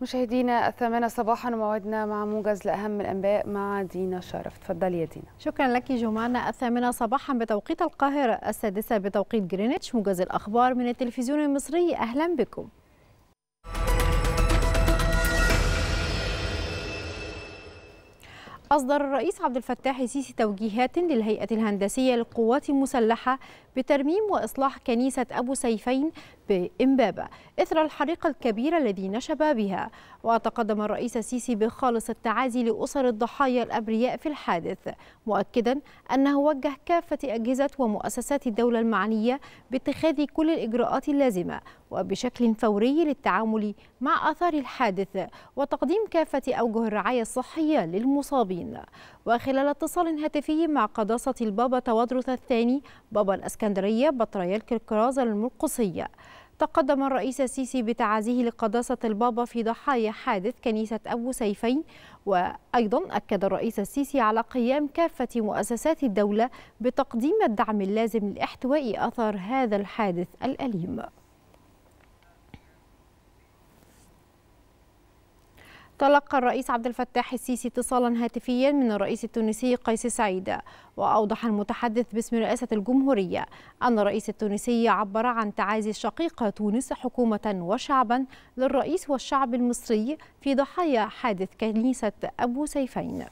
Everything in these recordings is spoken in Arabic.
مشاهدينا الثامنة صباحا وموعدنا مع موجز لأهم الأنباء مع دينا شرف تفضل يا دينا شكرا لك جمانة الثامنة صباحا بتوقيت القاهرة السادسة بتوقيت جرينتش موجز الأخبار من التلفزيون المصري أهلا بكم أصدر الرئيس عبد الفتاح السيسي توجيهات للهيئة الهندسية للقوات المسلحة بترميم وإصلاح كنيسة أبو سيفين بإمبابة إثر الحريق الكبير الذي نشب بها وتقدم الرئيس السيسي بخالص التعازي لأسر الضحايا الأبرياء في الحادث مؤكدا أنه وجه كافة أجهزة ومؤسسات الدولة المعنية باتخاذ كل الإجراءات اللازمة وبشكل فوري للتعامل مع آثار الحادث وتقديم كافة أوجه الرعاية الصحية للمصابين وخلال اتصال هاتفي مع قداسة البابا توادرث الثاني بابا الأسكندرية بطريرك الكرازة المرقصية تقدم الرئيس السيسي بتعازيه لقداسة البابا في ضحايا حادث كنيسة أبو سيفين وأيضا أكد الرئيس السيسي على قيام كافة مؤسسات الدولة بتقديم الدعم اللازم لاحتواء آثار هذا الحادث الأليم تلقى الرئيس عبد الفتاح السيسي اتصالا هاتفيا من الرئيس التونسي قيس سعيد وأوضح المتحدث باسم رئاسة الجمهورية أن الرئيس التونسي عبر عن تعازي الشقيقة تونس حكومة وشعبا للرئيس والشعب المصري في ضحايا حادث كنيسة أبو سيفين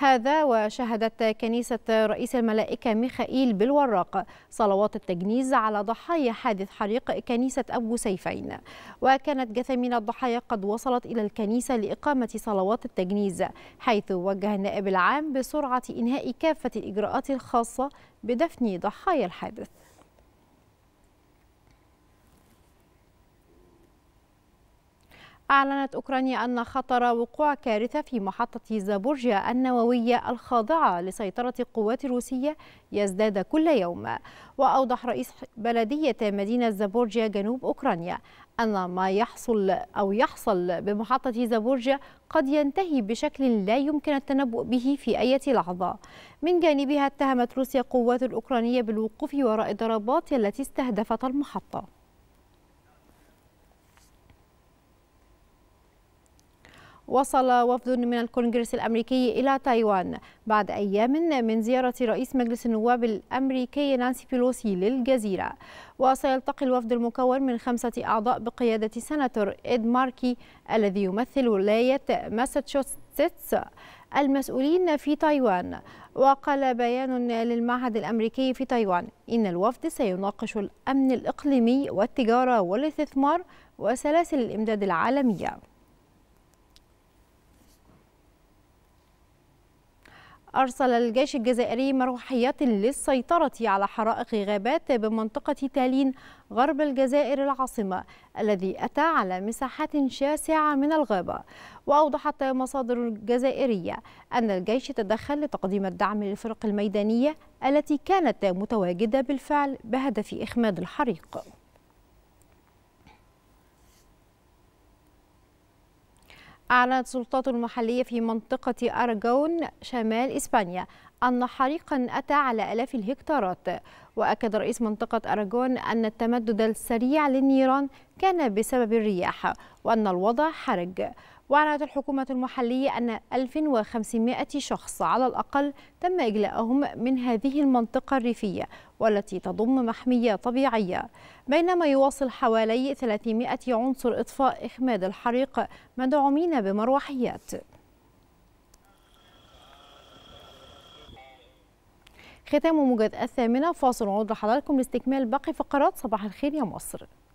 هذا وشهدت كنيسة رئيس الملائكة ميخائيل بالوراق صلوات التجنيز على ضحايا حادث حريق كنيسة أبو سيفين وكانت جثامين الضحايا قد وصلت إلى الكنيسة لإقامة صلوات التجنيز حيث وجه النائب العام بسرعة إنهاء كافة الإجراءات الخاصة بدفن ضحايا الحادث أعلنت أوكرانيا أن خطر وقوع كارثة في محطة زابورجيا النووية الخاضعة لسيطرة القوات الروسية يزداد كل يوم وأوضح رئيس بلدية مدينة زابورجيا جنوب أوكرانيا أن ما يحصل أو يحصل بمحطة زابورجيا قد ينتهي بشكل لا يمكن التنبؤ به في أي لحظة من جانبها اتهمت روسيا قوات الأوكرانية بالوقوف وراء الضربات التي استهدفت المحطة وصل وفد من الكونغرس الأمريكي إلى تايوان بعد أيام من زيارة رئيس مجلس النواب الأمريكي نانسي بيلوسي للجزيرة وسيلتقي الوفد المكون من خمسة أعضاء بقيادة سناتور إد ماركي الذي يمثل ولاية ماساتشوستس المسؤولين في تايوان وقال بيان للمعهد الأمريكي في تايوان إن الوفد سيناقش الأمن الإقليمي والتجارة والاستثمار وسلاسل الإمداد العالمية أرسل الجيش الجزائري مروحيات للسيطرة على حرائق غابات بمنطقة تالين غرب الجزائر العاصمة الذي أتى على مساحات شاسعة من الغابة وأوضحت مصادر جزائرية أن الجيش تدخل لتقديم الدعم للفرق الميدانية التي كانت متواجدة بالفعل بهدف إخماد الحريق أعلنت السلطات المحلية في منطقة أرجون شمال إسبانيا أن حريقا أتى على ألاف الهكتارات وأكد رئيس منطقة أرجون أن التمدد السريع للنيران كان بسبب الرياح وأن الوضع حرج وأعلنت الحكومة المحلية أن 1500 شخص على الأقل تم إجلاءهم من هذه المنطقة الريفية والتي تضم محمية طبيعية بينما يواصل حوالي 300 عنصر إطفاء إخماد الحريق مدعومين بمروحيات ختام موجة الثامنة فاصل ونعود لحضراتكم لاستكمال باقي فقرات صباح الخير يا مصر